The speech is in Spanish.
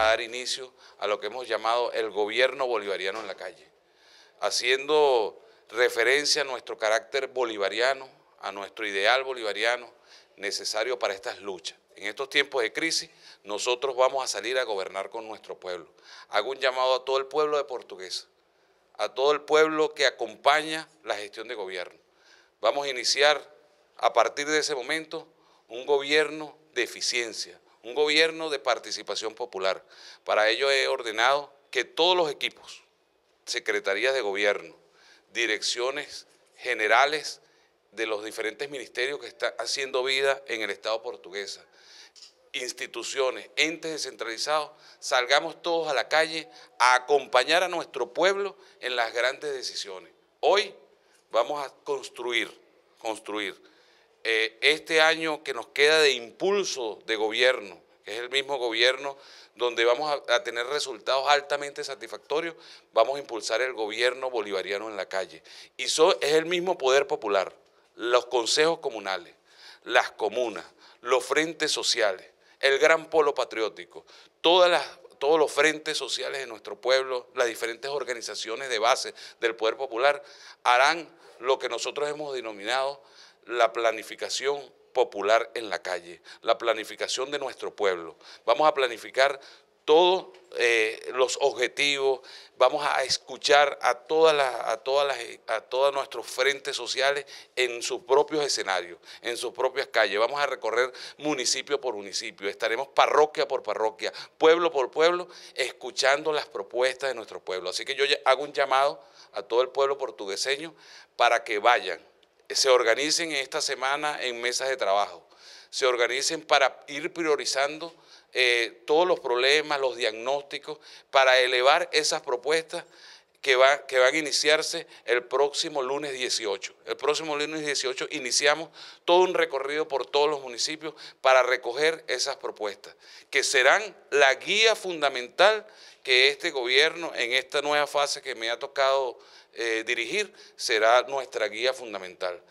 a dar inicio a lo que hemos llamado el gobierno bolivariano en la calle, haciendo referencia a nuestro carácter bolivariano, a nuestro ideal bolivariano necesario para estas luchas. En estos tiempos de crisis, nosotros vamos a salir a gobernar con nuestro pueblo. Hago un llamado a todo el pueblo de Portuguesa, a todo el pueblo que acompaña la gestión de gobierno. Vamos a iniciar a partir de ese momento un gobierno de eficiencia, un gobierno de participación popular. Para ello he ordenado que todos los equipos, secretarías de gobierno, direcciones generales de los diferentes ministerios que están haciendo vida en el Estado portuguesa, instituciones, entes descentralizados, salgamos todos a la calle a acompañar a nuestro pueblo en las grandes decisiones. Hoy vamos a construir, construir eh, este año que nos queda de impulso de gobierno, que es el mismo gobierno donde vamos a, tener resultados altamente satisfactorios, vamos a impulsar el gobierno bolivariano en la calle. Y eso es el mismo poder popular, los consejos comunales, las comunas, los frentes sociales, el gran polo patriótico, todos los frentes sociales de nuestro pueblo, las diferentes organizaciones de base del poder popular, harán lo que nosotros hemos denominado la planificación popular en la calle, la planificación de nuestro pueblo. Vamos a planificar todos eh, los objetivos, vamos a escuchar a, todas las, a, todas las, a todos nuestros frentes sociales en sus propios escenarios, en sus propias calles, vamos a recorrer municipio por municipio, estaremos parroquia por parroquia, pueblo por pueblo, escuchando las propuestas de nuestro pueblo. Así que yo hago un llamado a todo el pueblo portugueseño para que vayan eh, se organicen esta semana en mesas de trabajo, se organicen para ir priorizando eh, todos los problemas, los diagnósticos, para elevar esas propuestas que, va, que van a iniciarse el próximo lunes 18. El próximo lunes 18 iniciamos todo un recorrido por todos los municipios para recoger esas propuestas, que serán la guía fundamental que este gobierno, en esta nueva fase que me ha tocado eh, dirigir, será nuestra guía fundamental.